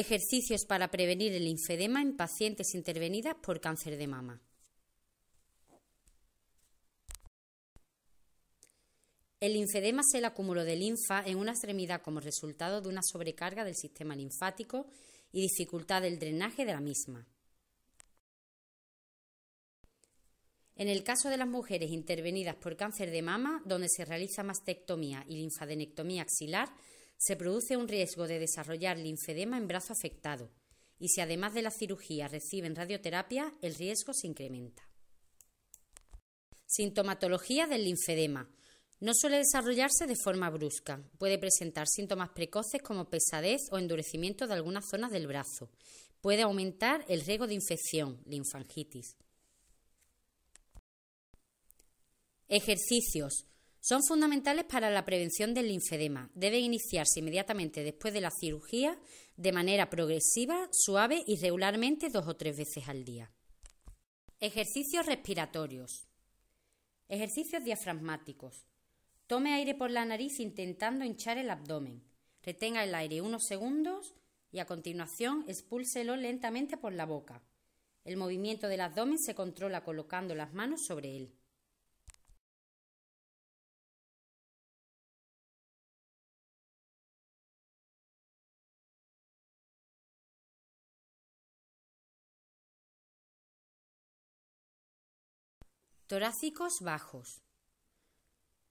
Ejercicios para prevenir el linfedema en pacientes intervenidas por cáncer de mama. El linfedema es el acúmulo de linfa en una extremidad como resultado de una sobrecarga del sistema linfático y dificultad del drenaje de la misma. En el caso de las mujeres intervenidas por cáncer de mama, donde se realiza mastectomía y linfadenectomía axilar, se produce un riesgo de desarrollar linfedema en brazo afectado y si además de la cirugía reciben radioterapia, el riesgo se incrementa. Sintomatología del linfedema. No suele desarrollarse de forma brusca. Puede presentar síntomas precoces como pesadez o endurecimiento de algunas zonas del brazo. Puede aumentar el riesgo de infección, linfangitis. Ejercicios. Son fundamentales para la prevención del linfedema. Deben iniciarse inmediatamente después de la cirugía de manera progresiva, suave y regularmente dos o tres veces al día. Ejercicios respiratorios. Ejercicios diafragmáticos. Tome aire por la nariz intentando hinchar el abdomen. Retenga el aire unos segundos y a continuación expúlselo lentamente por la boca. El movimiento del abdomen se controla colocando las manos sobre él. Torácicos bajos.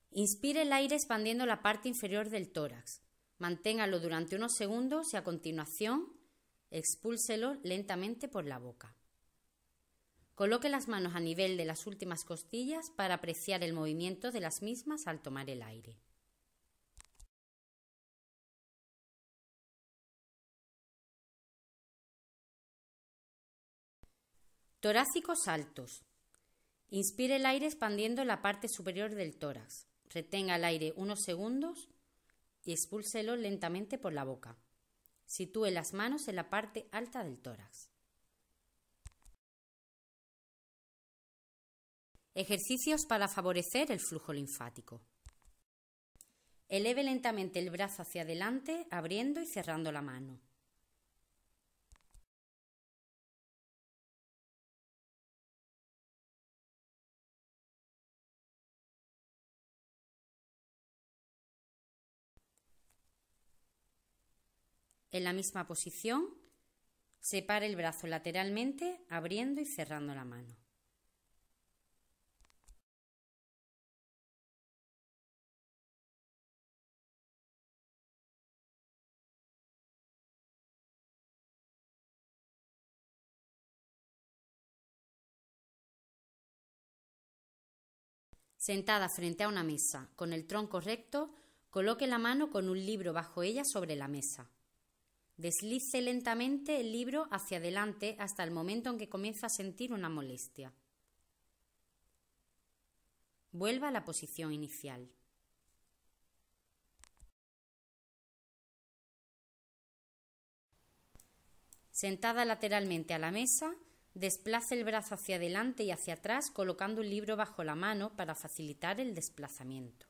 Inspire el aire expandiendo la parte inferior del tórax. Manténgalo durante unos segundos y a continuación expúlselo lentamente por la boca. Coloque las manos a nivel de las últimas costillas para apreciar el movimiento de las mismas al tomar el aire. Torácicos altos. Inspire el aire expandiendo la parte superior del tórax. Retenga el aire unos segundos y expúlselo lentamente por la boca. Sitúe las manos en la parte alta del tórax. Ejercicios para favorecer el flujo linfático. Eleve lentamente el brazo hacia adelante, abriendo y cerrando la mano. En la misma posición, separe el brazo lateralmente, abriendo y cerrando la mano. Sentada frente a una mesa, con el tronco recto, coloque la mano con un libro bajo ella sobre la mesa. Deslice lentamente el libro hacia adelante hasta el momento en que comienza a sentir una molestia. Vuelva a la posición inicial. Sentada lateralmente a la mesa, desplace el brazo hacia adelante y hacia atrás colocando el libro bajo la mano para facilitar el desplazamiento.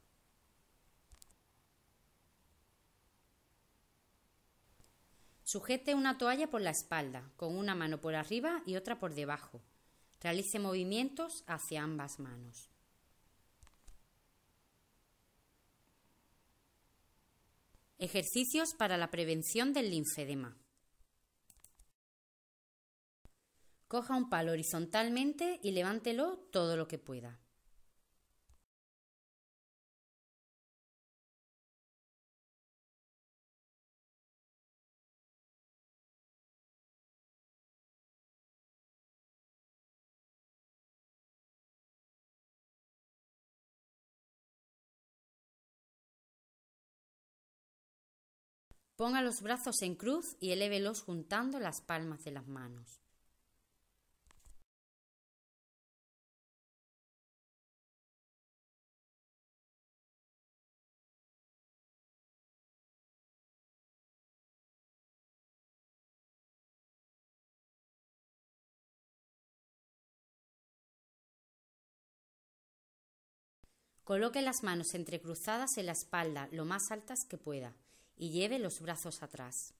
Sujete una toalla por la espalda, con una mano por arriba y otra por debajo. Realice movimientos hacia ambas manos. Ejercicios para la prevención del linfedema. Coja un palo horizontalmente y levántelo todo lo que pueda. Ponga los brazos en cruz y elévelos juntando las palmas de las manos. Coloque las manos entrecruzadas en la espalda lo más altas que pueda y lleve los brazos atrás.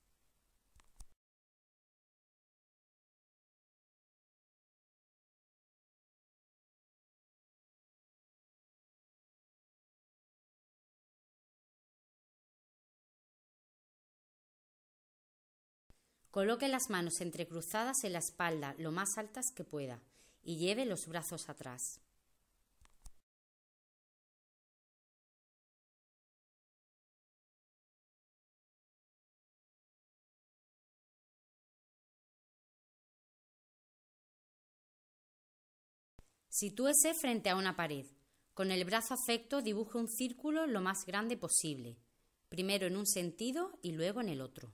Coloque las manos entrecruzadas en la espalda lo más altas que pueda y lleve los brazos atrás. Sitúese frente a una pared. Con el brazo afecto dibuje un círculo lo más grande posible, primero en un sentido y luego en el otro.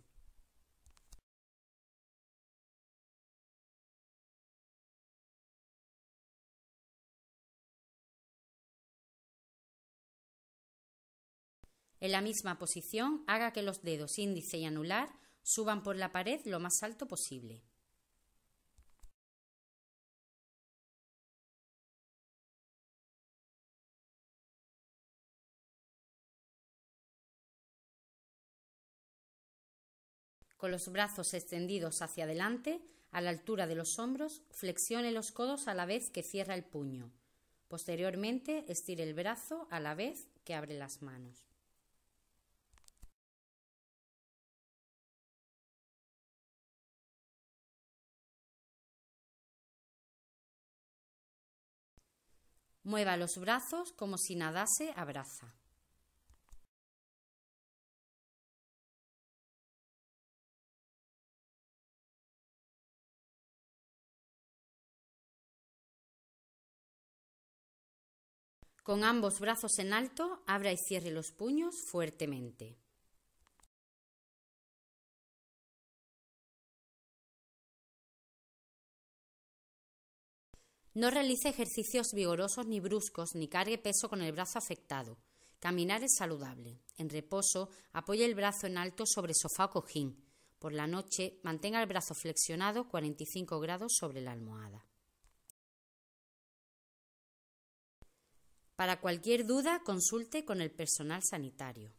En la misma posición, haga que los dedos índice y anular suban por la pared lo más alto posible. Con los brazos extendidos hacia adelante, a la altura de los hombros, flexione los codos a la vez que cierra el puño. Posteriormente, estire el brazo a la vez que abre las manos. Mueva los brazos como si nadase, a braza. Con ambos brazos en alto, abra y cierre los puños fuertemente. No realice ejercicios vigorosos ni bruscos, ni cargue peso con el brazo afectado. Caminar es saludable. En reposo, apoye el brazo en alto sobre sofá o cojín. Por la noche, mantenga el brazo flexionado 45 grados sobre la almohada. Para cualquier duda, consulte con el personal sanitario.